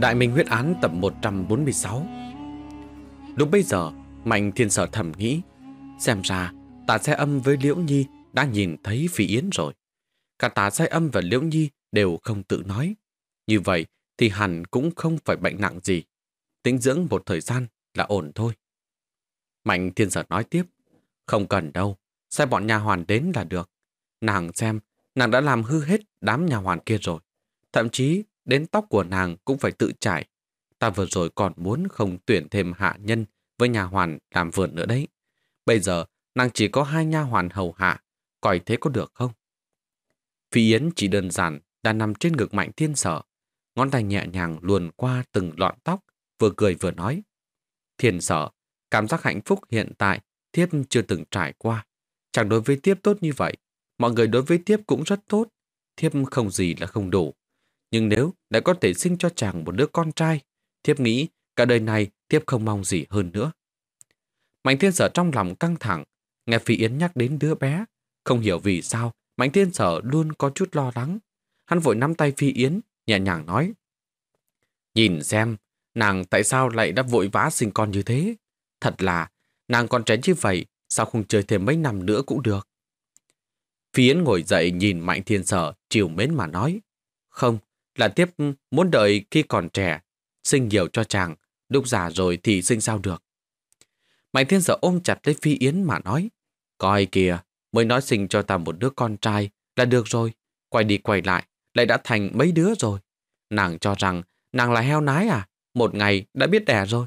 Đại Minh Huyết Án tập 146 Lúc bây giờ, Mạnh Thiên Sở thầm nghĩ Xem ra, tà xe âm với Liễu Nhi đã nhìn thấy Phi Yến rồi. Cả tà xe âm và Liễu Nhi đều không tự nói. Như vậy thì hẳn cũng không phải bệnh nặng gì. Tĩnh dưỡng một thời gian là ổn thôi. Mạnh Thiên Sở nói tiếp Không cần đâu, sai bọn nhà hoàn đến là được. Nàng xem, nàng đã làm hư hết đám nhà hoàn kia rồi. Thậm chí đến tóc của nàng cũng phải tự trải. Ta vừa rồi còn muốn không tuyển thêm hạ nhân với nhà hoàn làm vườn nữa đấy. Bây giờ nàng chỉ có hai nha hoàn hầu hạ, coi thế có được không? Phi Yến chỉ đơn giản là nằm trên ngực mạnh thiên sở, ngón tay nhẹ nhàng luồn qua từng lọn tóc, vừa cười vừa nói. Thiên sở, cảm giác hạnh phúc hiện tại Thiếp chưa từng trải qua. Chẳng đối với Tiếp tốt như vậy, mọi người đối với Tiếp cũng rất tốt. Thiếp không gì là không đủ. Nhưng nếu đã có thể sinh cho chàng một đứa con trai, thiếp nghĩ cả đời này thiếp không mong gì hơn nữa. Mạnh thiên sở trong lòng căng thẳng, nghe Phi Yến nhắc đến đứa bé. Không hiểu vì sao, Mạnh thiên sở luôn có chút lo lắng. Hắn vội nắm tay Phi Yến, nhẹ nhàng nói. Nhìn xem, nàng tại sao lại đã vội vã sinh con như thế? Thật là, nàng còn trẻ như vậy, sao không chơi thêm mấy năm nữa cũng được? Phi Yến ngồi dậy nhìn Mạnh Thiên Sở, chiều mến mà nói. Không, là tiếp ừ, muốn đợi khi còn trẻ, sinh nhiều cho chàng, lúc già rồi thì sinh sao được. Mạnh thiên sở ôm chặt lấy Phi Yến mà nói, coi kìa, mới nói sinh cho ta một đứa con trai là được rồi, quay đi quay lại, lại đã thành mấy đứa rồi. Nàng cho rằng nàng là heo nái à, một ngày đã biết đẻ rồi.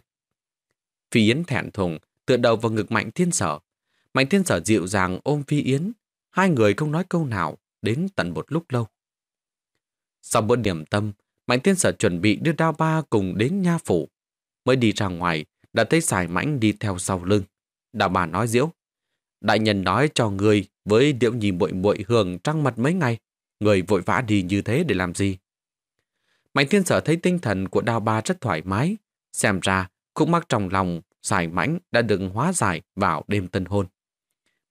Phi Yến thẹn thùng, tựa đầu vào ngực Mạnh Thiên Sở. Mạnh Thiên Sở dịu dàng ôm Phi Yến. Hai người không nói câu nào, đến tận một lúc lâu. Sau bữa điểm tâm, Mạnh Thiên Sở chuẩn bị đưa Đao Ba cùng đến nha phủ. Mới đi ra ngoài, đã thấy Sài Mãnh đi theo sau lưng. Đào bà nói diễu. Đại nhân nói cho người với điệu nhìn muội muội hưởng trăng mặt mấy ngày. Người vội vã đi như thế để làm gì? Mạnh Thiên Sở thấy tinh thần của Đào Ba rất thoải mái. Xem ra, cũng mắc trong lòng Sài Mãnh đã được hóa giải vào đêm tân hôn.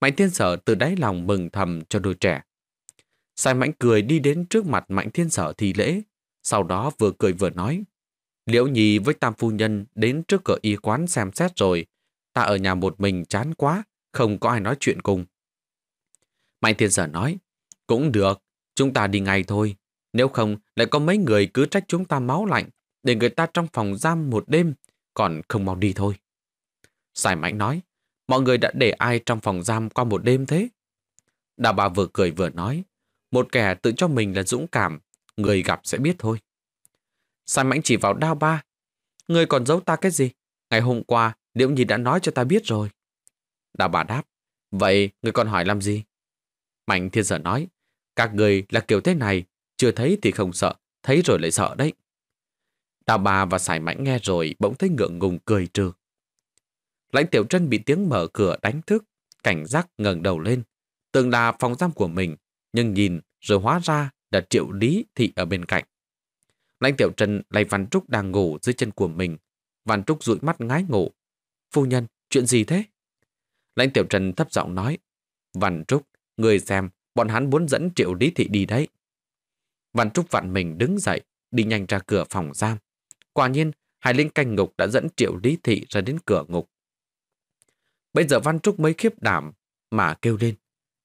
Mạnh Thiên Sở từ đáy lòng mừng thầm cho đôi trẻ. Sai mạnh cười đi đến trước mặt mạnh thiên sở thì lễ, sau đó vừa cười vừa nói. Liễu Nhi với Tam Phu Nhân đến trước cửa y quán xem xét rồi, ta ở nhà một mình chán quá, không có ai nói chuyện cùng. Mạnh thiên sở nói, cũng được, chúng ta đi ngay thôi, nếu không lại có mấy người cứ trách chúng ta máu lạnh, để người ta trong phòng giam một đêm, còn không mau đi thôi. Sai mạnh nói, mọi người đã để ai trong phòng giam qua một đêm thế? Đà bà vừa cười vừa nói, một kẻ tự cho mình là dũng cảm, người gặp sẽ biết thôi. Sai mãnh chỉ vào đao ba. Người còn giấu ta cái gì? Ngày hôm qua, Liễu Nhi đã nói cho ta biết rồi. Đào bà đáp. Vậy người còn hỏi làm gì? Mạnh thiên sở nói. Các người là kiểu thế này, chưa thấy thì không sợ, thấy rồi lại sợ đấy. Đào bà và sải mãnh nghe rồi bỗng thấy ngượng ngùng cười trừ. Lãnh tiểu trân bị tiếng mở cửa đánh thức, cảnh giác ngẩng đầu lên. Tường là phòng giam của mình, nhưng nhìn rồi hóa ra là triệu lý thị ở bên cạnh. Lãnh tiểu trần lay Văn Trúc đang ngủ dưới chân của mình. Văn Trúc dụi mắt ngái ngủ. Phu nhân, chuyện gì thế? Lãnh tiểu trần thấp giọng nói. Văn Trúc, người xem, bọn hắn muốn dẫn triệu lý thị đi đấy. Văn Trúc vặn mình đứng dậy, đi nhanh ra cửa phòng giam. Quả nhiên, hai linh canh ngục đã dẫn triệu lý thị ra đến cửa ngục. Bây giờ Văn Trúc mới khiếp đảm mà kêu lên.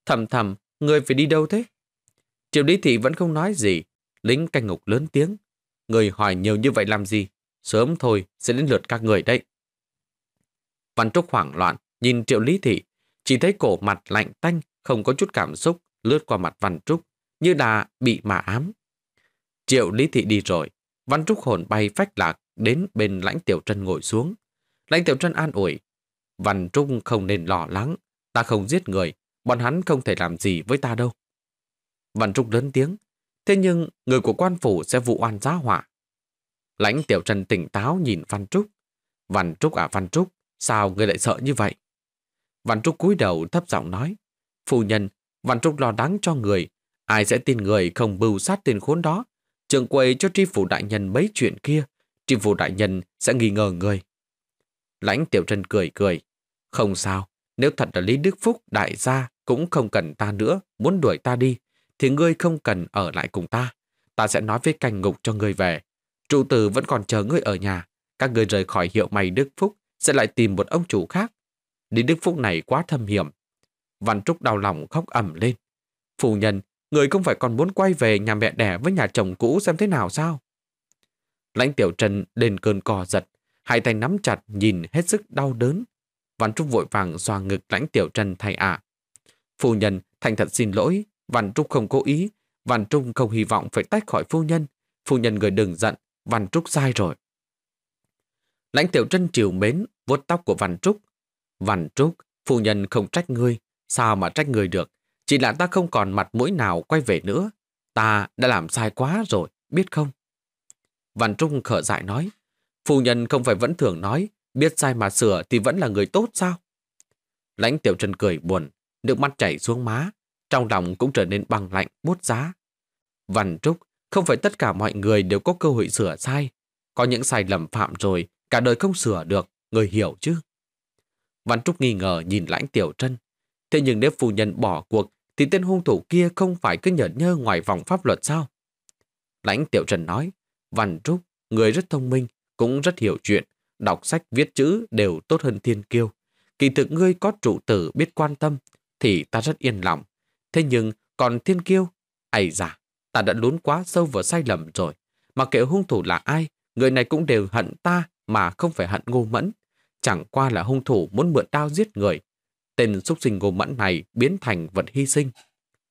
Thầm thầm, Người phải đi đâu thế? Triệu Lý Thị vẫn không nói gì. Lính canh ngục lớn tiếng. Người hỏi nhiều như vậy làm gì? Sớm thôi sẽ đến lượt các người đấy. Văn Trúc hoảng loạn, nhìn Triệu Lý Thị. Chỉ thấy cổ mặt lạnh tanh, không có chút cảm xúc, lướt qua mặt Văn Trúc, như là bị mà ám. Triệu Lý Thị đi rồi, Văn Trúc hồn bay phách lạc đến bên lãnh tiểu trân ngồi xuống. Lãnh tiểu trân an ủi. Văn Trúc không nên lo lắng, ta không giết người, bọn hắn không thể làm gì với ta đâu. Văn Trúc lớn tiếng, thế nhưng người của quan phủ sẽ vụ oan giá họa. Lãnh Tiểu Trần tỉnh táo nhìn Văn Trúc. Văn Trúc à Văn Trúc, sao người lại sợ như vậy? Văn Trúc cúi đầu thấp giọng nói, phu nhân, Văn Trúc lo lắng cho người, ai sẽ tin người không bưu sát tên khốn đó. Trường quầy cho tri phủ đại nhân mấy chuyện kia, tri phủ đại nhân sẽ nghi ngờ người. Lãnh Tiểu Trần cười cười, không sao, nếu thật là Lý Đức Phúc đại gia cũng không cần ta nữa, muốn đuổi ta đi, thì ngươi không cần ở lại cùng ta. Ta sẽ nói với canh ngục cho ngươi về. Trụ tử vẫn còn chờ ngươi ở nhà. Các ngươi rời khỏi hiệu mày Đức Phúc sẽ lại tìm một ông chủ khác. Lý Đức Phúc này quá thâm hiểm. Văn Trúc đau lòng khóc ẩm lên. Phu nhân, người không phải còn muốn quay về nhà mẹ đẻ với nhà chồng cũ xem thế nào sao? Lãnh Tiểu Trần đền cơn cò giật, hai tay nắm chặt nhìn hết sức đau đớn, Văn Trúc vội vàng xoa ngực lãnh Tiểu Trần thay ạ. À. Phu nhân, thành thật xin lỗi, Văn Trúc không cố ý, Văn Trúc không hy vọng phải tách khỏi phu nhân. Phu nhân người đừng giận, Văn Trúc sai rồi. Lãnh Tiểu Trân chiều mến, vuốt tóc của Văn Trúc. Văn Trúc, phu nhân không trách ngươi, sao mà trách ngươi được, chỉ là ta không còn mặt mũi nào quay về nữa. Ta đã làm sai quá rồi, biết không? Văn Trúc khở dại nói, phu nhân không phải vẫn thường nói, biết sai mà sửa thì vẫn là người tốt sao? Lãnh tiểu trần cười buồn, nước mắt chảy xuống má, trong lòng cũng trở nên băng lạnh, bút giá. Văn Trúc, không phải tất cả mọi người đều có cơ hội sửa sai. Có những sai lầm phạm rồi, cả đời không sửa được, người hiểu chứ? Văn Trúc nghi ngờ nhìn lãnh tiểu trân. Thế nhưng nếu phu nhân bỏ cuộc, thì tên hung thủ kia không phải cứ nhởn nhơ ngoài vòng pháp luật sao? Lãnh tiểu trần nói, Văn Trúc, người rất thông minh, cũng rất hiểu chuyện, đọc sách viết chữ đều tốt hơn thiên kiêu. Kỳ thực ngươi có trụ tử biết quan tâm, thì ta rất yên lòng. Thế nhưng còn thiên kiêu, ày già? ta đã lún quá sâu vào sai lầm rồi. Mà kệ hung thủ là ai, người này cũng đều hận ta mà không phải hận ngô mẫn. Chẳng qua là hung thủ muốn mượn đao giết người. Tên xúc sinh ngô mẫn này biến thành vật hy sinh.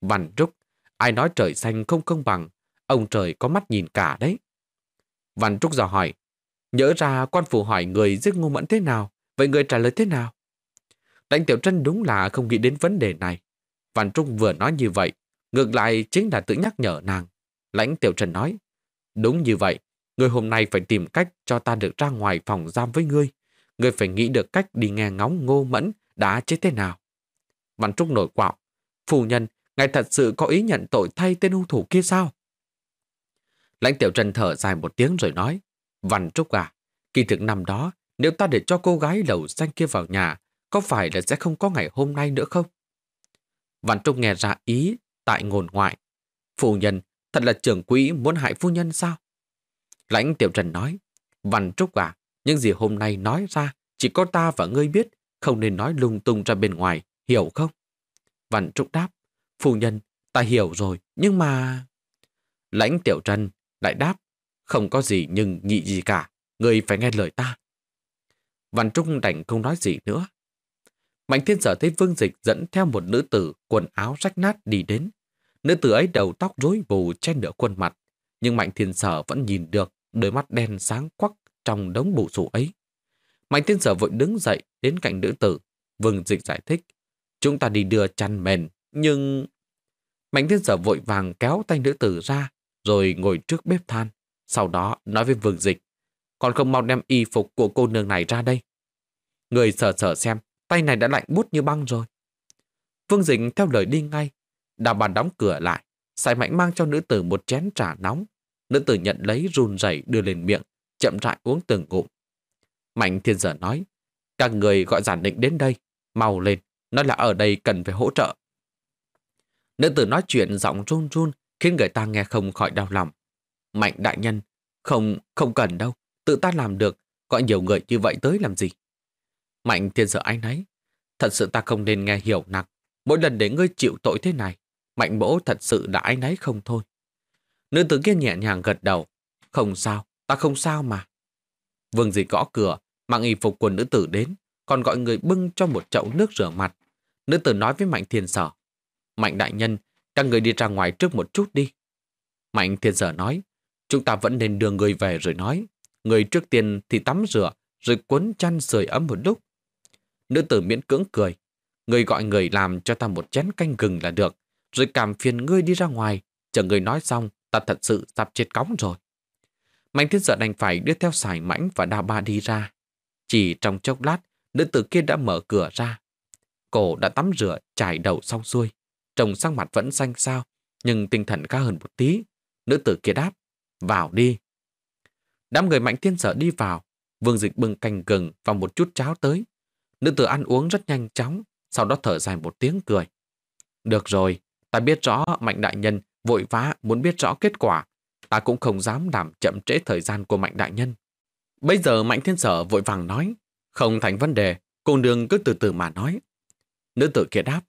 Văn Trúc, ai nói trời xanh không công bằng, ông trời có mắt nhìn cả đấy. Văn Trúc dò hỏi, Nhớ ra quan phủ hỏi người giết ngu mẫn thế nào, vậy người trả lời thế nào? Lãnh Tiểu Trân đúng là không nghĩ đến vấn đề này. Văn Trung vừa nói như vậy, ngược lại chính là tự nhắc nhở nàng. Lãnh Tiểu Trần nói, đúng như vậy, người hôm nay phải tìm cách cho ta được ra ngoài phòng giam với ngươi. Ngươi phải nghĩ được cách đi nghe ngóng ngô mẫn đã chết thế nào. Văn trung nổi quạo, phu nhân, ngài thật sự có ý nhận tội thay tên hung thủ kia sao? Lãnh Tiểu Trần thở dài một tiếng rồi nói, Văn Trúc à, kỳ thực năm đó, nếu ta để cho cô gái lầu xanh kia vào nhà, có phải là sẽ không có ngày hôm nay nữa không? Văn Trúc nghe ra ý, tại ngồn ngoại. phu nhân, thật là trưởng quỹ muốn hại phu nhân sao? Lãnh Tiểu Trần nói, Văn Trúc à, những gì hôm nay nói ra, chỉ có ta và ngươi biết, không nên nói lung tung ra bên ngoài, hiểu không? Văn Trúc đáp, phu nhân, ta hiểu rồi, nhưng mà... Lãnh Tiểu Trần lại đáp, không có gì nhưng nhị gì cả, người phải nghe lời ta. Văn trung đành không nói gì nữa. Mạnh thiên sở thấy vương dịch dẫn theo một nữ tử quần áo rách nát đi đến. Nữ tử ấy đầu tóc rối bù che nửa khuôn mặt, nhưng mạnh thiên sở vẫn nhìn được đôi mắt đen sáng quắc trong đống bù sù ấy. Mạnh thiên sở vội đứng dậy đến cạnh nữ tử. Vương dịch giải thích. Chúng ta đi đưa chăn mền, nhưng... Mạnh thiên sở vội vàng kéo tay nữ tử ra, rồi ngồi trước bếp than. Sau đó nói với Vương Dịch, còn không mau đem y phục của cô nương này ra đây. Người sờ sờ xem, tay này đã lạnh bút như băng rồi. Vương Dịch theo lời đi ngay, đào bàn đóng cửa lại, Sài Mạnh mang cho nữ tử một chén trà nóng. Nữ tử nhận lấy run rẩy đưa lên miệng, chậm rãi uống từng ngụm. Mạnh thiên giờ nói, các người gọi giản định đến đây, mau lên, nói là ở đây cần phải hỗ trợ. Nữ tử nói chuyện giọng run run, khiến người ta nghe không khỏi đau lòng. Mạnh đại nhân, không, không cần đâu, tự ta làm được, gọi nhiều người như vậy tới làm gì? Mạnh thiên sợ ái náy, thật sự ta không nên nghe hiểu nặng, mỗi lần để ngươi chịu tội thế này, mạnh mỗ thật sự đã ái náy không thôi. Nữ tử kia nhẹ nhàng gật đầu, không sao, ta không sao mà. Vương dì gõ cửa, mang y phục quần nữ tử đến, còn gọi người bưng cho một chậu nước rửa mặt. Nữ tử nói với Mạnh Thiên Sở, Mạnh đại nhân, các người đi ra ngoài trước một chút đi. Mạnh Thiên Sở nói, Chúng ta vẫn nên đưa người về rồi nói. Người trước tiên thì tắm rửa, rồi cuốn chăn sưởi ấm một lúc. Nữ tử miễn cưỡng cười. Người gọi người làm cho ta một chén canh gừng là được, rồi cảm phiền ngươi đi ra ngoài. Chờ người nói xong, ta thật sự sắp chết cóng rồi. Mạnh thiên sợ đành phải đưa theo sải mãnh và đa ba đi ra. Chỉ trong chốc lát, nữ tử kia đã mở cửa ra. Cổ đã tắm rửa, trải đầu xong xuôi. Trông sang mặt vẫn xanh xao, nhưng tinh thần cao hơn một tí. Nữ tử kia đáp. Vào đi. Đám người mạnh thiên sở đi vào. Vương dịch bưng canh gừng và một chút cháo tới. Nữ tử ăn uống rất nhanh chóng, sau đó thở dài một tiếng cười. Được rồi, ta biết rõ mạnh đại nhân vội vã muốn biết rõ kết quả. Ta cũng không dám làm chậm trễ thời gian của mạnh đại nhân. Bây giờ mạnh thiên sở vội vàng nói. Không thành vấn đề, cô đường cứ từ từ mà nói. Nữ tử kia đáp.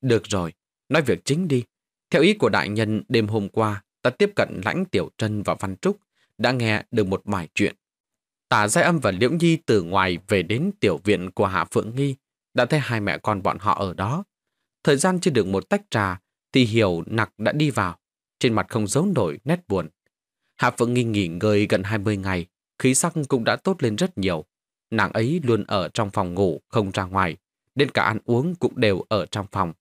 Được rồi, nói việc chính đi. Theo ý của đại nhân đêm hôm qua, ta tiếp cận Lãnh Tiểu Trân và Văn Trúc, đã nghe được một bài chuyện. Tả Giai Âm và Liễu Nhi từ ngoài về đến tiểu viện của Hạ Phượng Nghi, đã thấy hai mẹ con bọn họ ở đó. Thời gian chưa được một tách trà, thì Hiểu Nặc đã đi vào, trên mặt không giấu nổi nét buồn. Hạ Phượng Nghi nghỉ ngơi gần 20 ngày, khí sắc cũng đã tốt lên rất nhiều. Nàng ấy luôn ở trong phòng ngủ, không ra ngoài, đến cả ăn uống cũng đều ở trong phòng.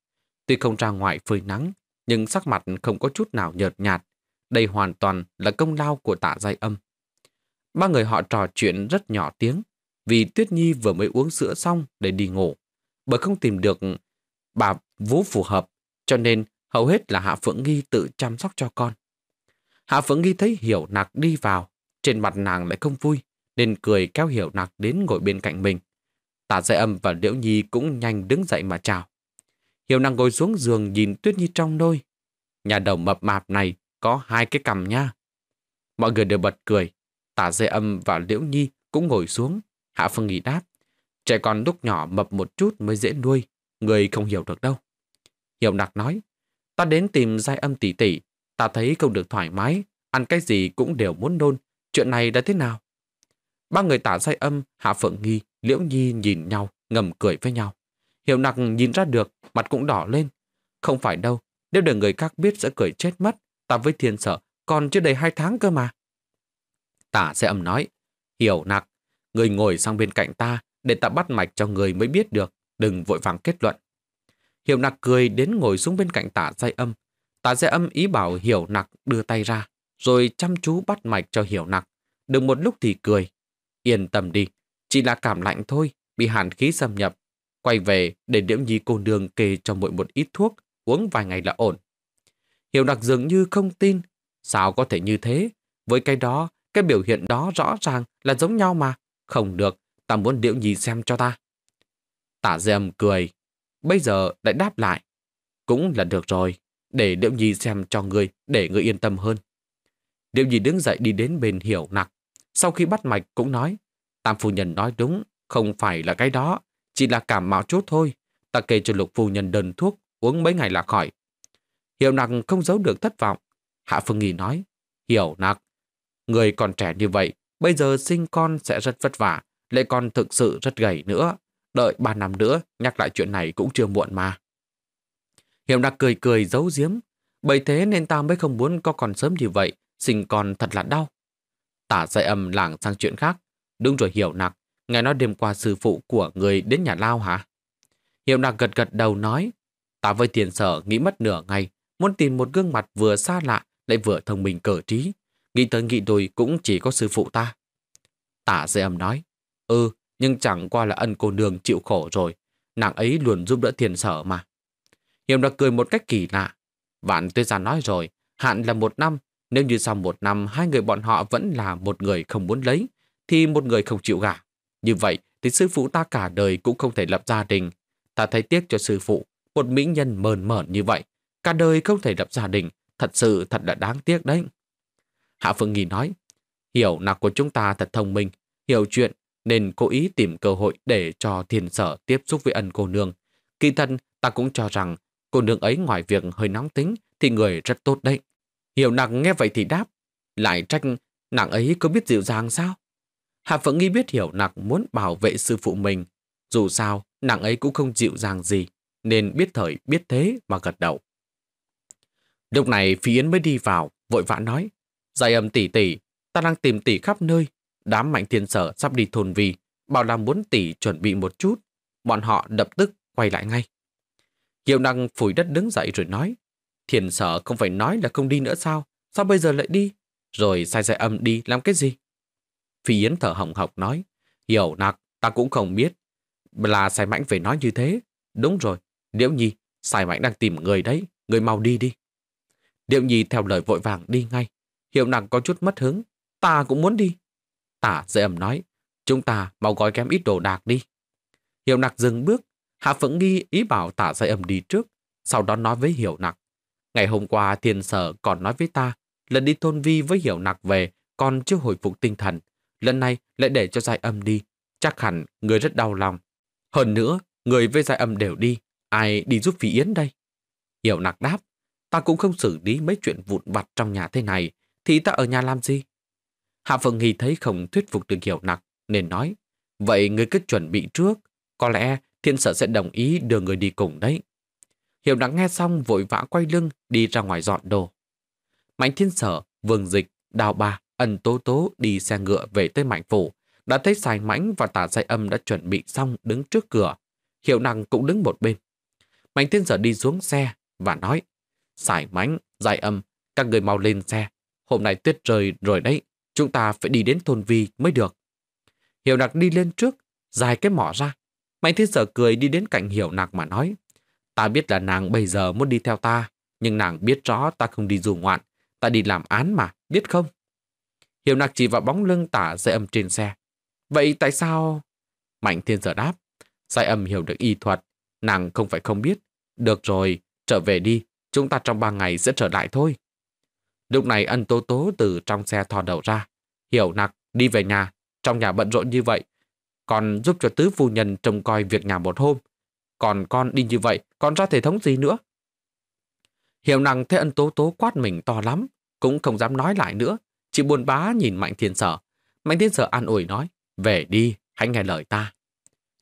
Tuy không ra ngoài phơi nắng, nhưng sắc mặt không có chút nào nhợt nhạt, đây hoàn toàn là công lao của tạ giai âm. Ba người họ trò chuyện rất nhỏ tiếng vì Tuyết Nhi vừa mới uống sữa xong để đi ngủ. Bởi không tìm được bà vú phù hợp cho nên hầu hết là Hạ Phượng Nghi tự chăm sóc cho con. Hạ Phượng Nghi thấy Hiểu Nạc đi vào, trên mặt nàng lại không vui, nên cười kéo Hiểu Nạc đến ngồi bên cạnh mình. Tả Giai Âm và Liễu Nhi cũng nhanh đứng dậy mà chào. Hiểu Nạc ngồi xuống giường nhìn Tuyết Nhi trong đôi. Nhà đầu mập mạp này có hai cái cằm nha. Mọi người đều bật cười. Tả dây âm và Liễu Nhi cũng ngồi xuống. Hạ Phương Nghị đáp. Trẻ con lúc nhỏ mập một chút mới dễ nuôi. Người không hiểu được đâu. Hiểu nặc nói. Ta đến tìm dây âm tỷ tỷ. Ta thấy không được thoải mái. Ăn cái gì cũng đều muốn nôn. Chuyện này đã thế nào? Ba người tả dây âm, Hạ Phượng Nghi, Liễu Nhi nhìn nhau, ngầm cười với nhau. Hiểu nặc nhìn ra được, mặt cũng đỏ lên. Không phải đâu, nếu để người khác biết sẽ cười chết mất ta với thiên sợ còn chưa đầy hai tháng cơ mà. Tả sẽ âm nói, hiểu nặc, người ngồi sang bên cạnh ta để ta bắt mạch cho người mới biết được, đừng vội vàng kết luận. Hiểu nặc cười đến ngồi xuống bên cạnh tả dây âm. Tả dây âm ý bảo hiểu nặc đưa tay ra, rồi chăm chú bắt mạch cho hiểu nặc. Được một lúc thì cười. Yên tâm đi, chỉ là cảm lạnh thôi, bị hàn khí xâm nhập. Quay về để Điễm Nhi cô nương kê cho mỗi một ít thuốc, uống vài ngày là ổn. Hiểu đặc dường như không tin. Sao có thể như thế? Với cái đó, cái biểu hiện đó rõ ràng là giống nhau mà. Không được, ta muốn điệu nhì xem cho ta. Tả dèm cười. Bây giờ lại đáp lại. Cũng là được rồi. Để điệu nhì xem cho người, để người yên tâm hơn. Điệu nhì đứng dậy đi đến bên hiểu nặc. Sau khi bắt mạch cũng nói. Tam phu nhân nói đúng, không phải là cái đó. Chỉ là cảm mạo chút thôi. Ta kê cho lục phu nhân đơn thuốc, uống mấy ngày là khỏi, Hiểu nặc không giấu được thất vọng. Hạ Phương Nghi nói, hiểu nặc, người còn trẻ như vậy, bây giờ sinh con sẽ rất vất vả, lại còn thực sự rất gầy nữa. Đợi ba năm nữa, nhắc lại chuyện này cũng chưa muộn mà. Hiểu nặc cười cười giấu giếm, bởi thế nên ta mới không muốn có con sớm như vậy, sinh con thật là đau. Tả dạy âm lảng sang chuyện khác, đúng rồi hiểu nặc, nghe nói đêm qua sư phụ của người đến nhà lao hả? Hiệu nặc gật gật đầu nói, ta với tiền sở nghĩ mất nửa ngày muốn tìm một gương mặt vừa xa lạ lại vừa thông minh cờ trí. Nghĩ tới nghĩ đôi cũng chỉ có sư phụ ta. Tả dây âm nói, ừ, nhưng chẳng qua là ân cô nương chịu khổ rồi. Nàng ấy luôn giúp đỡ thiền sở mà. Hiểm đã cười một cách kỳ lạ. Vạn tuyết già nói rồi, hạn là một năm. Nếu như sau một năm hai người bọn họ vẫn là một người không muốn lấy, thì một người không chịu gả. Như vậy thì sư phụ ta cả đời cũng không thể lập gia đình. Ta thấy tiếc cho sư phụ, một mỹ nhân mờn mờn như vậy Cả đời không thể lập gia đình, thật sự thật là đáng tiếc đấy. Hạ Phương Nghi nói, hiểu nạc của chúng ta thật thông minh, hiểu chuyện nên cố ý tìm cơ hội để cho thiền sở tiếp xúc với ân cô nương. Kỳ thân, ta cũng cho rằng cô nương ấy ngoài việc hơi nóng tính thì người rất tốt đấy. Hiểu nàng nghe vậy thì đáp, lại trách nàng ấy có biết dịu dàng sao? Hạ Phượng Nghi biết hiểu nàng muốn bảo vệ sư phụ mình, dù sao nàng ấy cũng không dịu dàng gì, nên biết thời biết thế mà gật đầu. Lúc này Phi Yến mới đi vào, vội vã nói. Giai âm tỷ tỷ, ta đang tìm tỷ khắp nơi. Đám mạnh thiên sở sắp đi thôn vì, bảo là muốn tỷ chuẩn bị một chút. Bọn họ đập tức quay lại ngay. Kiều năng phủi đất đứng dậy rồi nói. thiên sở không phải nói là không đi nữa sao? Sao bây giờ lại đi? Rồi sai giai âm đi làm cái gì? Phi Yến thở hồng học nói. Hiểu nặc, ta cũng không biết. Là sai mãnh phải nói như thế. Đúng rồi, Liễu Nhi, sai mãnh đang tìm người đấy. Người mau đi đi. Điệu nhi theo lời vội vàng đi ngay. Hiệu nàng có chút mất hứng. Ta cũng muốn đi. Tả dễ ẩm nói. Chúng ta mau gói kém ít đồ đạc đi. Hiệu nặc dừng bước. Hạ Phượng Nghi ý bảo tả dễ ẩm đi trước. Sau đó nói với Hiểu nặc. Ngày hôm qua thiên sở còn nói với ta. Lần đi thôn vi với Hiểu nặc về còn chưa hồi phục tinh thần. Lần này lại để cho giai âm đi. Chắc hẳn người rất đau lòng. Hơn nữa, người với giai âm đều đi. Ai đi giúp Phí Yến đây? Hiểu nặc đáp ta cũng không xử lý mấy chuyện vụn vặt trong nhà thế này, thì ta ở nhà làm gì? Hạ Phượng Nghi thấy không thuyết phục được hiểu nặc, nên nói, vậy người cứ chuẩn bị trước, có lẽ thiên sở sẽ đồng ý đưa người đi cùng đấy. Hiểu nặc nghe xong vội vã quay lưng đi ra ngoài dọn đồ. Mạnh thiên sở, vương dịch, đào Ba ẩn tố tố đi xe ngựa về tới mạnh phủ, đã thấy sài mãnh và tả dạy âm đã chuẩn bị xong đứng trước cửa. Hiệu năng cũng đứng một bên. Mạnh thiên sở đi xuống xe và nói, Sải mánh, dài âm, các người mau lên xe. Hôm nay tuyết rơi rồi đấy, chúng ta phải đi đến thôn vi mới được. Hiểu nặc đi lên trước, dài cái mỏ ra. Mạnh thiên sở cười đi đến cạnh hiểu nặc mà nói. Ta biết là nàng bây giờ muốn đi theo ta, nhưng nàng biết rõ ta không đi du ngoạn. Ta đi làm án mà, biết không? Hiểu nặc chỉ vào bóng lưng tả dây âm trên xe. Vậy tại sao... Mạnh thiên sở đáp. Dài âm hiểu được y thuật, nàng không phải không biết. Được rồi, trở về đi, Chúng ta trong ba ngày sẽ trở lại thôi. Lúc này ân tố tố từ trong xe thò đầu ra. Hiểu nặc, đi về nhà. Trong nhà bận rộn như vậy. Còn giúp cho tứ phu nhân trông coi việc nhà một hôm. Còn con đi như vậy, còn ra thể thống gì nữa? Hiểu năng thấy ân tố tố quát mình to lắm. Cũng không dám nói lại nữa. Chỉ buồn bá nhìn mạnh thiên sở. Mạnh thiên sở an ủi nói. Về đi, hãy nghe lời ta.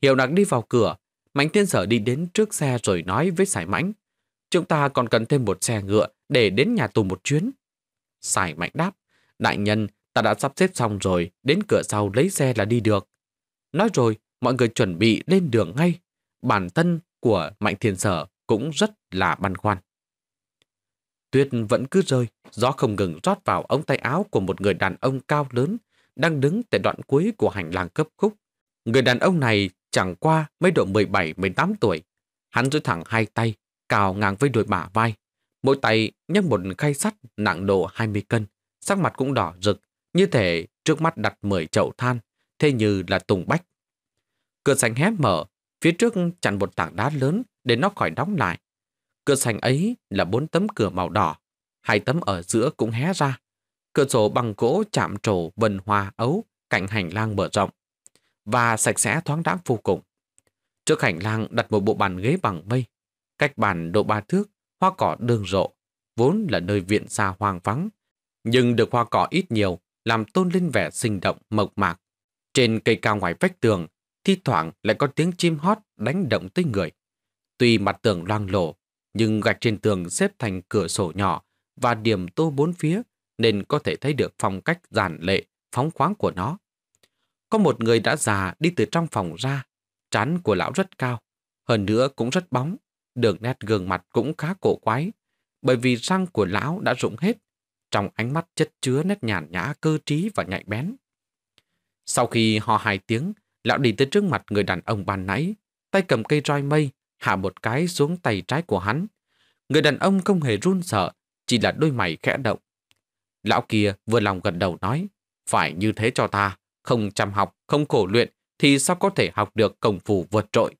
Hiểu nặc đi vào cửa. Mạnh thiên sở đi đến trước xe rồi nói với sải mãnh. Chúng ta còn cần thêm một xe ngựa để đến nhà tù một chuyến. Sải mạnh đáp. Đại nhân, ta đã sắp xếp xong rồi, đến cửa sau lấy xe là đi được. Nói rồi, mọi người chuẩn bị lên đường ngay. Bản thân của Mạnh Thiền Sở cũng rất là băn khoăn. Tuyết vẫn cứ rơi, gió không ngừng rót vào ống tay áo của một người đàn ông cao lớn đang đứng tại đoạn cuối của hành lang cấp khúc. Người đàn ông này chẳng qua mới độ 17-18 tuổi. Hắn duỗi thẳng hai tay, cào ngang với đôi bả vai. Mỗi tay nhấc một khay sắt nặng độ 20 cân, sắc mặt cũng đỏ rực, như thể trước mắt đặt 10 chậu than, thế như là tùng bách. Cửa sành hé mở, phía trước chặn một tảng đá lớn để nó khỏi đóng lại. Cửa sành ấy là bốn tấm cửa màu đỏ, hai tấm ở giữa cũng hé ra. Cửa sổ bằng gỗ chạm trổ vần hoa ấu, cạnh hành lang mở rộng và sạch sẽ thoáng đãng vô cùng. Trước hành lang đặt một bộ bàn ghế bằng mây, Cách bàn độ ba thước, hoa cỏ đường rộ, vốn là nơi viện xa hoang vắng. Nhưng được hoa cỏ ít nhiều, làm tôn lên vẻ sinh động, mộc mạc. Trên cây cao ngoài vách tường, thi thoảng lại có tiếng chim hót đánh động tới người. Tuy mặt tường loang lổ, nhưng gạch trên tường xếp thành cửa sổ nhỏ và điểm tô bốn phía nên có thể thấy được phong cách giản lệ, phóng khoáng của nó. Có một người đã già đi từ trong phòng ra, trán của lão rất cao, hơn nữa cũng rất bóng, Đường nét gương mặt cũng khá cổ quái, bởi vì răng của lão đã rụng hết, trong ánh mắt chất chứa nét nhàn nhã cơ trí và nhạy bén. Sau khi ho hai tiếng, lão đi tới trước mặt người đàn ông ban nãy, tay cầm cây roi mây, hạ một cái xuống tay trái của hắn. Người đàn ông không hề run sợ, chỉ là đôi mày khẽ động. Lão kia vừa lòng gần đầu nói, phải như thế cho ta, không chăm học, không khổ luyện, thì sao có thể học được công phu vượt trội.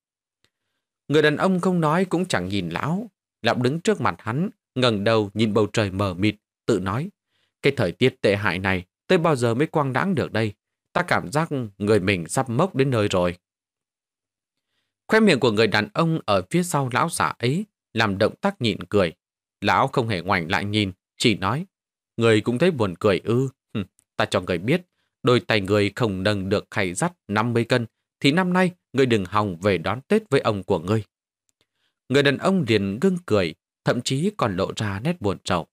Người đàn ông không nói cũng chẳng nhìn lão, lão đứng trước mặt hắn, ngẩng đầu nhìn bầu trời mờ mịt, tự nói. Cái thời tiết tệ hại này, tới bao giờ mới quang đãng được đây? Ta cảm giác người mình sắp mốc đến nơi rồi. Khoe miệng của người đàn ông ở phía sau lão giả ấy làm động tác nhịn cười. Lão không hề ngoảnh lại nhìn, chỉ nói. Người cũng thấy buồn cười ư. ta cho người biết, đôi tay người không nâng được khay sắt 50 cân thì năm nay ngươi đừng hòng về đón Tết với ông của ngươi. Người đàn ông liền ngưng cười, thậm chí còn lộ ra nét buồn trầu.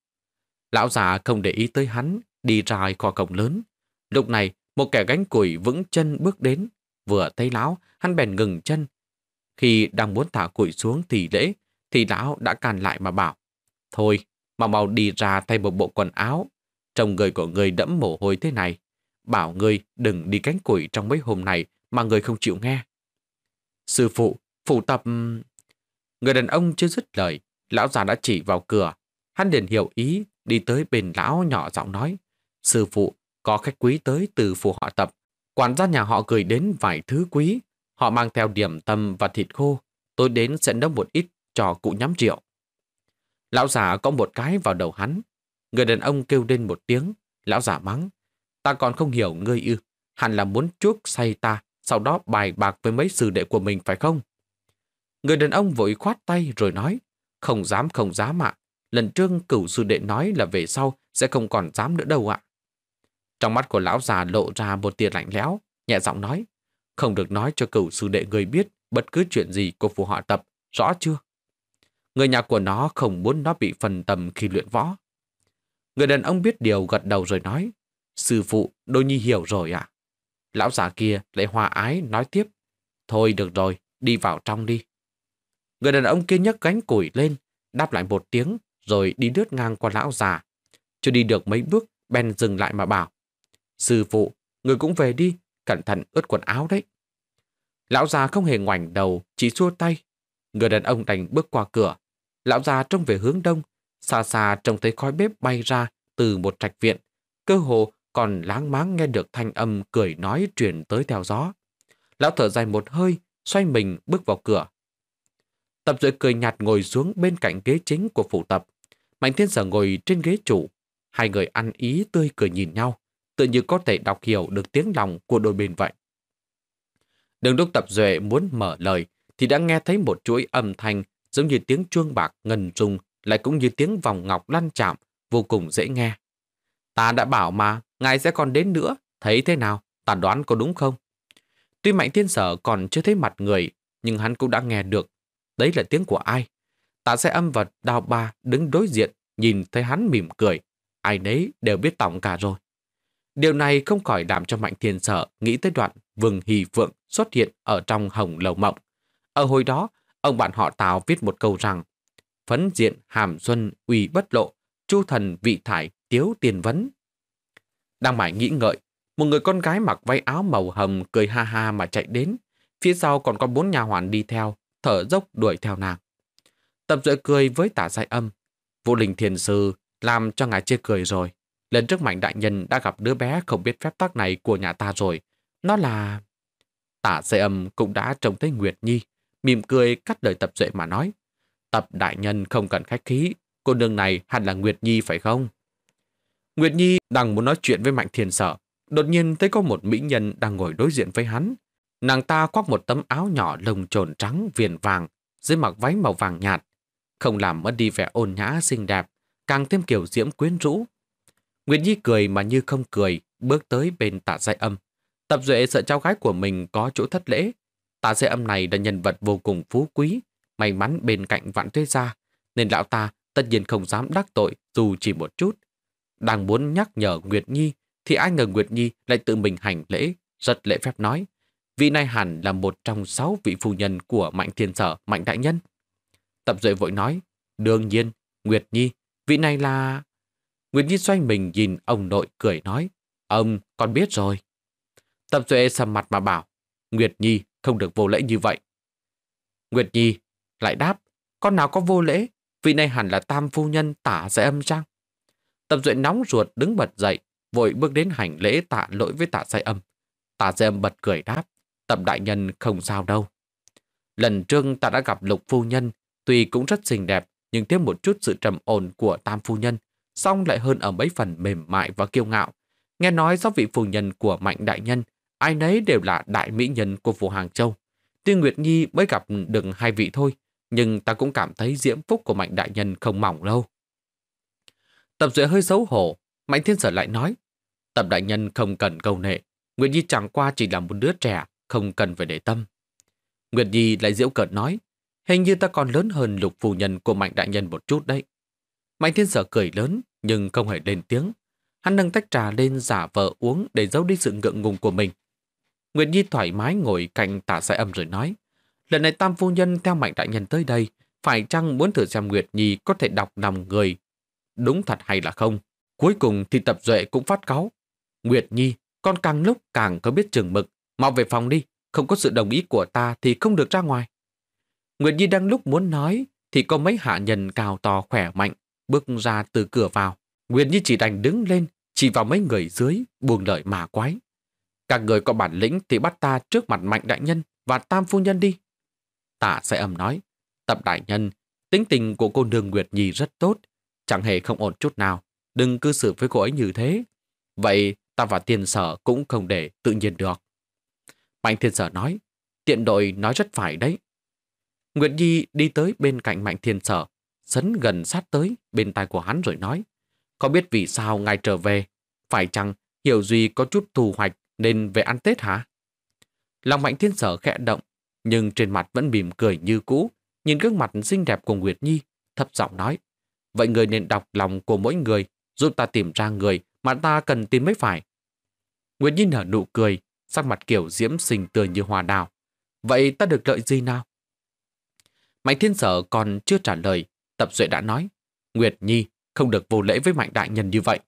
Lão già không để ý tới hắn, đi ra kho cổng lớn. Lúc này, một kẻ gánh củi vững chân bước đến. Vừa thấy lão, hắn bèn ngừng chân. Khi đang muốn thả củi xuống thì lễ, thì lão đã càn lại mà bảo. Thôi, mà mau đi ra thay một bộ quần áo. Trông người của người đẫm mồ hôi thế này. Bảo người đừng đi cánh củi trong mấy hôm này mà người không chịu nghe. Sư phụ, phụ tập... Người đàn ông chưa dứt lời, lão già đã chỉ vào cửa. Hắn liền hiểu ý, đi tới bên lão nhỏ giọng nói. Sư phụ, có khách quý tới từ phủ họ tập. Quản gia nhà họ gửi đến vài thứ quý. Họ mang theo điểm tâm và thịt khô. Tôi đến sẽ nấu một ít cho cụ nhắm rượu. Lão già có một cái vào đầu hắn. Người đàn ông kêu lên một tiếng. Lão già mắng. Ta còn không hiểu ngươi ư. Hẳn là muốn chuốc say ta sau đó bài bạc với mấy sư đệ của mình phải không? Người đàn ông vội khoát tay rồi nói, không dám không dám ạ, lần trước cửu sư đệ nói là về sau sẽ không còn dám nữa đâu ạ. Trong mắt của lão già lộ ra một tia lạnh lẽo, nhẹ giọng nói, không được nói cho cửu sư đệ người biết bất cứ chuyện gì của phù họ tập, rõ chưa? Người nhà của nó không muốn nó bị phần tầm khi luyện võ. Người đàn ông biết điều gật đầu rồi nói, sư phụ, đôi nhi hiểu rồi ạ. Lão già kia lại hòa ái nói tiếp. Thôi được rồi, đi vào trong đi. Người đàn ông kia nhấc gánh củi lên, đáp lại một tiếng, rồi đi lướt ngang qua lão già. Chưa đi được mấy bước, Ben dừng lại mà bảo. Sư phụ, người cũng về đi, cẩn thận ướt quần áo đấy. Lão già không hề ngoảnh đầu, chỉ xua tay. Người đàn ông đành bước qua cửa. Lão già trông về hướng đông, xa xa trông thấy khói bếp bay ra từ một trạch viện. Cơ hồ còn láng máng nghe được thanh âm cười nói truyền tới theo gió. Lão thở dài một hơi, xoay mình bước vào cửa. Tập duệ cười nhạt ngồi xuống bên cạnh ghế chính của phụ tập. Mạnh thiên sở ngồi trên ghế chủ. Hai người ăn ý tươi cười nhìn nhau, tự như có thể đọc hiểu được tiếng lòng của đôi bên vậy. Đừng lúc tập duệ muốn mở lời thì đã nghe thấy một chuỗi âm thanh giống như tiếng chuông bạc ngân rung lại cũng như tiếng vòng ngọc lăn chạm vô cùng dễ nghe Ta đã bảo mà, ngài sẽ còn đến nữa, thấy thế nào, ta đoán có đúng không? Tuy mạnh thiên sở còn chưa thấy mặt người, nhưng hắn cũng đã nghe được. Đấy là tiếng của ai? Tạ sẽ âm vật đào ba đứng đối diện, nhìn thấy hắn mỉm cười. Ai nấy đều biết tổng cả rồi. Điều này không khỏi làm cho mạnh thiên sở nghĩ tới đoạn vừng hì vượng xuất hiện ở trong hồng lầu mộng. Ở hồi đó, ông bạn họ Tào viết một câu rằng Phấn diện hàm xuân uy bất lộ, chu thần vị thải Tiếu tiền vấn. Đang mải nghĩ ngợi, một người con gái mặc váy áo màu hồng cười ha ha mà chạy đến. Phía sau còn có bốn nhà hoàn đi theo, thở dốc đuổi theo nàng. Tập duệ cười với tả sai âm. vũ linh thiền sư làm cho ngài chê cười rồi. Lần trước mạnh đại nhân đã gặp đứa bé không biết phép tắc này của nhà ta rồi. Nó là... Tả sai âm cũng đã trông thấy Nguyệt Nhi, mỉm cười cắt lời tập duệ mà nói. Tập đại nhân không cần khách khí, cô nương này hẳn là Nguyệt Nhi phải không? Nguyệt Nhi đang muốn nói chuyện với Mạnh Thiên Sở, đột nhiên thấy có một mỹ nhân đang ngồi đối diện với hắn. Nàng ta khoác một tấm áo nhỏ lồng trồn trắng viền vàng, dưới mặc váy màu vàng nhạt, không làm mất đi vẻ ôn nhã xinh đẹp, càng thêm kiểu diễm quyến rũ. Nguyệt Nhi cười mà như không cười, bước tới bên tạ giai âm. Tập Duệ sợ cháu gái của mình có chỗ thất lễ. Tạ giai âm này là nhân vật vô cùng phú quý, may mắn bên cạnh vạn tuế gia, nên lão ta tất nhiên không dám đắc tội dù chỉ một chút. Đang muốn nhắc nhở Nguyệt Nhi, thì ai ngờ Nguyệt Nhi lại tự mình hành lễ, giật lễ phép nói. Vị này hẳn là một trong sáu vị phu nhân của Mạnh Thiên Sở, Mạnh Đại Nhân. Tập Duệ vội nói, đương nhiên, Nguyệt Nhi, vị này là... Nguyệt Nhi xoay mình nhìn ông nội cười nói, ông, con biết rồi. Tập Duệ sầm mặt mà bảo, Nguyệt Nhi không được vô lễ như vậy. Nguyệt Nhi lại đáp, con nào có vô lễ, vị này hẳn là tam phu nhân tả dạy âm trang. Tập Duệ nóng ruột đứng bật dậy, vội bước đến hành lễ tạ lỗi với tạ sai âm. Tạ sai âm bật cười đáp, tập đại nhân không sao đâu. Lần trước ta đã gặp lục phu nhân, tuy cũng rất xinh đẹp, nhưng thêm một chút sự trầm ổn của tam phu nhân, song lại hơn ở mấy phần mềm mại và kiêu ngạo. Nghe nói do vị phu nhân của mạnh đại nhân, ai nấy đều là đại mỹ nhân của phủ Hàng Châu. Tuy Nguyệt Nhi mới gặp được hai vị thôi, nhưng ta cũng cảm thấy diễm phúc của mạnh đại nhân không mỏng lâu Tập Duệ hơi xấu hổ, Mạnh Thiên Sở lại nói, Tập đại nhân không cần câu nệ, Nguyệt Nhi chẳng qua chỉ là một đứa trẻ, không cần phải để tâm. Nguyệt Nhi lại diễu cợt nói, hình như ta còn lớn hơn lục phù nhân của Mạnh đại nhân một chút đấy. Mạnh Thiên Sở cười lớn, nhưng không hề lên tiếng. Hắn nâng tách trà lên giả vờ uống để giấu đi sự ngượng ngùng của mình. Nguyệt Nhi thoải mái ngồi cạnh tả sai âm rồi nói, lần này tam phu nhân theo mạnh đại nhân tới đây, phải chăng muốn thử xem Nguyệt Nhi có thể đọc lòng người đúng thật hay là không. Cuối cùng thì tập duệ cũng phát cáu. Nguyệt Nhi, con càng lúc càng có biết trường mực, mau về phòng đi, không có sự đồng ý của ta thì không được ra ngoài. Nguyệt Nhi đang lúc muốn nói thì có mấy hạ nhân cao to khỏe mạnh bước ra từ cửa vào. Nguyệt Nhi chỉ đành đứng lên, chỉ vào mấy người dưới, buồn lợi mà quái. Các người có bản lĩnh thì bắt ta trước mặt mạnh đại nhân và tam phu nhân đi. Tạ sẽ âm nói, tập đại nhân, tính tình của cô nương Nguyệt Nhi rất tốt, chẳng hề không ổn chút nào. Đừng cư xử với cô ấy như thế. Vậy ta và tiền sở cũng không để tự nhiên được. Mạnh thiên sở nói, tiện đội nói rất phải đấy. Nguyệt Nhi đi tới bên cạnh mạnh thiên sở, sấn gần sát tới bên tai của hắn rồi nói. Có biết vì sao ngài trở về? Phải chăng Hiểu Duy có chút thù hoạch nên về ăn Tết hả? Lòng mạnh thiên sở khẽ động, nhưng trên mặt vẫn mỉm cười như cũ, nhìn gương mặt xinh đẹp của Nguyệt Nhi, thấp giọng nói. Vậy người nên đọc lòng của mỗi người, giúp ta tìm ra người mà ta cần tìm mới phải. Nguyệt Nhi nở nụ cười, sắc mặt kiểu diễm xinh tươi như hoa đào. Vậy ta được lợi gì nào? Mạnh thiên sở còn chưa trả lời, tập duệ đã nói. Nguyệt Nhi không được vô lễ với mạnh đại nhân như vậy.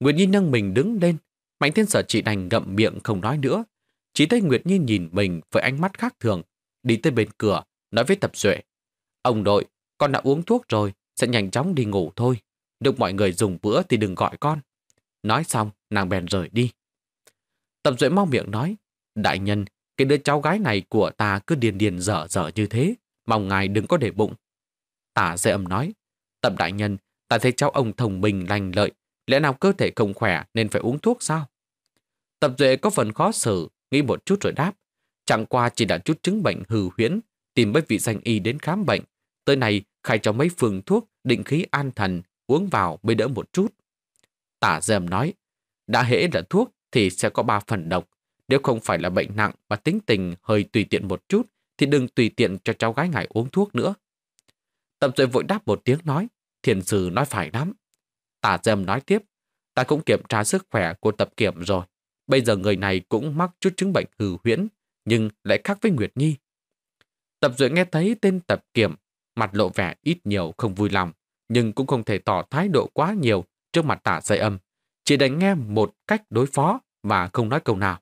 Nguyệt Nhi nâng mình đứng lên, mạnh thiên sở chỉ đành ngậm miệng không nói nữa. Chỉ thấy Nguyệt Nhi nhìn mình với ánh mắt khác thường, đi tới bên cửa, nói với tập duệ. Ông nội, con đã uống thuốc rồi, sẽ nhanh chóng đi ngủ thôi. Được mọi người dùng bữa thì đừng gọi con. Nói xong, nàng bèn rời đi. Tập duệ mau miệng nói, đại nhân, cái đứa cháu gái này của ta cứ điền điền dở dở như thế, mong ngài đừng có để bụng. Tả dễ âm nói, tập đại nhân, ta thấy cháu ông thông minh lành lợi, lẽ nào cơ thể không khỏe nên phải uống thuốc sao? Tập duệ có phần khó xử, nghĩ một chút rồi đáp, chẳng qua chỉ là chút chứng bệnh hư huyễn, tìm mấy vị danh y đến khám bệnh. Tới này khai cho mấy phương thuốc định khí an thần, uống vào mới đỡ một chút. Tả dèm nói, đã hễ là thuốc thì sẽ có ba phần độc. Nếu không phải là bệnh nặng và tính tình hơi tùy tiện một chút, thì đừng tùy tiện cho cháu gái ngài uống thuốc nữa. Tầm rồi vội đáp một tiếng nói, thiền sư nói phải lắm. Tả dèm nói tiếp, ta cũng kiểm tra sức khỏe của tập kiểm rồi. Bây giờ người này cũng mắc chút chứng bệnh hư huyễn, nhưng lại khác với Nguyệt Nhi. Tập rồi nghe thấy tên tập kiểm mặt lộ vẻ ít nhiều không vui lòng, nhưng cũng không thể tỏ thái độ quá nhiều trước mặt tả dây âm, chỉ đánh nghe một cách đối phó mà không nói câu nào.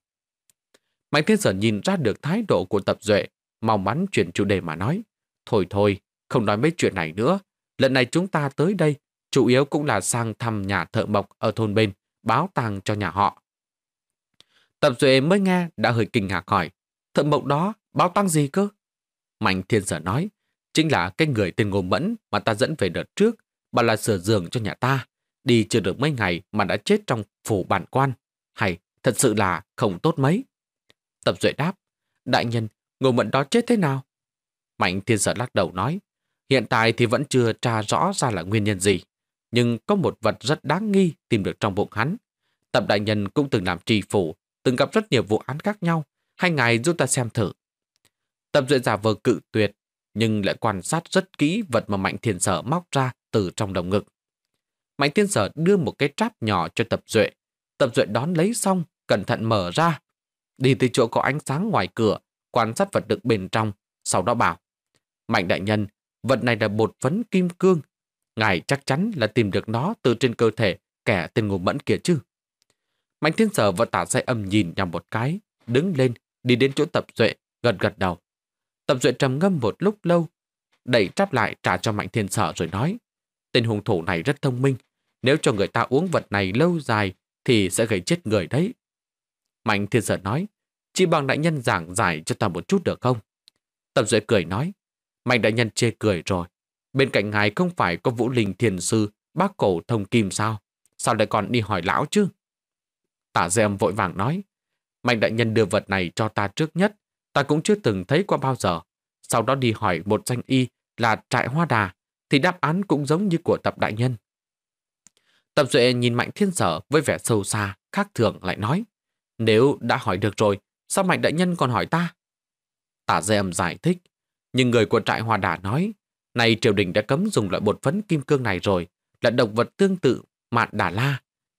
Mạnh thiên sở nhìn ra được thái độ của tập duệ, mong mắn chuyển chủ đề mà nói. Thôi thôi, không nói mấy chuyện này nữa. Lần này chúng ta tới đây, chủ yếu cũng là sang thăm nhà thợ mộc ở thôn bên, báo tàng cho nhà họ. Tập duệ mới nghe đã hơi kinh ngạc hỏi, thợ mộc đó báo tăng gì cơ? Mạnh thiên sở nói, Chính là cái người tên Ngô Mẫn mà ta dẫn về đợt trước, bà là sửa giường cho nhà ta, đi chưa được mấy ngày mà đã chết trong phủ bản quan. Hay, thật sự là không tốt mấy. Tập Duệ đáp, đại nhân, Ngô Mẫn đó chết thế nào? Mạnh thiên sở lắc đầu nói, hiện tại thì vẫn chưa tra rõ ra là nguyên nhân gì, nhưng có một vật rất đáng nghi tìm được trong bụng hắn. Tập đại nhân cũng từng làm trì phủ, từng gặp rất nhiều vụ án khác nhau, hai ngày giúp ta xem thử. Tập Duệ giả vờ cự tuyệt nhưng lại quan sát rất kỹ vật mà Mạnh Thiên Sở móc ra từ trong đồng ngực. Mạnh Thiên Sở đưa một cái tráp nhỏ cho Tập Duệ. Tập Duệ đón lấy xong, cẩn thận mở ra. Đi từ chỗ có ánh sáng ngoài cửa, quan sát vật đựng bên trong, sau đó bảo. Mạnh đại nhân, vật này là bột phấn kim cương. Ngài chắc chắn là tìm được nó từ trên cơ thể kẻ tên ngủ mẫn kia chứ. Mạnh Thiên Sở và tả say âm nhìn nhau một cái, đứng lên, đi đến chỗ Tập Duệ, gật gật đầu. Tập duyệt trầm ngâm một lúc lâu, đẩy tráp lại trả cho Mạnh Thiên Sở rồi nói. Tên hung thủ này rất thông minh, nếu cho người ta uống vật này lâu dài thì sẽ gây chết người đấy. Mạnh Thiên Sở nói, chỉ bằng đại nhân giảng giải cho ta một chút được không? Tập duyệt cười nói, Mạnh đại nhân chê cười rồi, bên cạnh ngài không phải có Vũ Linh Thiền Sư, bác cổ thông kim sao? Sao lại còn đi hỏi lão chứ? Tả Dêm vội vàng nói, Mạnh đại nhân đưa vật này cho ta trước nhất, ta cũng chưa từng thấy qua bao giờ. Sau đó đi hỏi một danh y là trại hoa đà, thì đáp án cũng giống như của tập đại nhân. Tập Duệ nhìn Mạnh Thiên Sở với vẻ sâu xa, khác thường lại nói. Nếu đã hỏi được rồi, sao Mạnh Đại Nhân còn hỏi ta? Tả dây âm giải thích. Nhưng người của trại Hoa đà nói, nay triều đình đã cấm dùng loại bột phấn kim cương này rồi, là động vật tương tự mạn đà la.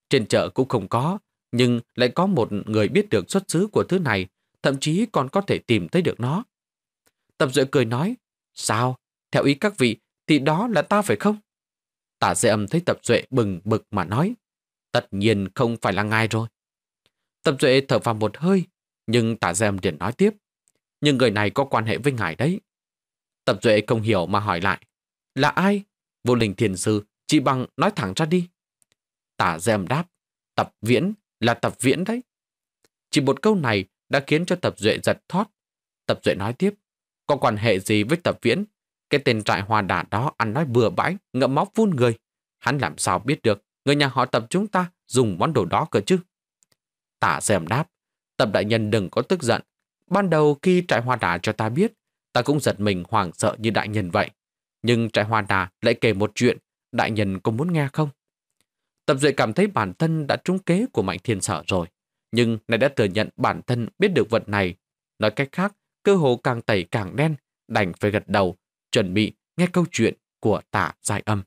Trên chợ cũng không có, nhưng lại có một người biết được xuất xứ của thứ này thậm chí còn có thể tìm thấy được nó. Tập Duệ cười nói, sao? Theo ý các vị thì đó là ta phải không? Tả dễ âm thấy Tập Duệ bừng bực mà nói, tất nhiên không phải là ngài rồi. Tập Duệ thở vào một hơi, nhưng tả dễ âm liền nói tiếp, nhưng người này có quan hệ với ngài đấy. Tập Duệ không hiểu mà hỏi lại, là ai? Vô linh thiền sư, chị bằng nói thẳng ra đi. Tả dễ âm đáp, tập viễn là tập viễn đấy. Chỉ một câu này đã khiến cho Tập Duệ giật thoát. Tập Duệ nói tiếp, có quan hệ gì với Tập Viễn? Cái tên trại hoa đà đó ăn nói bừa bãi, ngậm móc vun người. Hắn làm sao biết được người nhà họ Tập chúng ta dùng món đồ đó cơ chứ? Tả xem đáp, Tập đại nhân đừng có tức giận. Ban đầu khi trại hoa đà cho ta biết, ta cũng giật mình hoảng sợ như đại nhân vậy. Nhưng trại hoa đà lại kể một chuyện, đại nhân có muốn nghe không? Tập Duệ cảm thấy bản thân đã trúng kế của Mạnh Thiên Sở rồi nhưng nay đã thừa nhận bản thân biết được vật này. Nói cách khác, cơ hồ càng tẩy càng đen, đành phải gật đầu, chuẩn bị nghe câu chuyện của Tạ giải âm.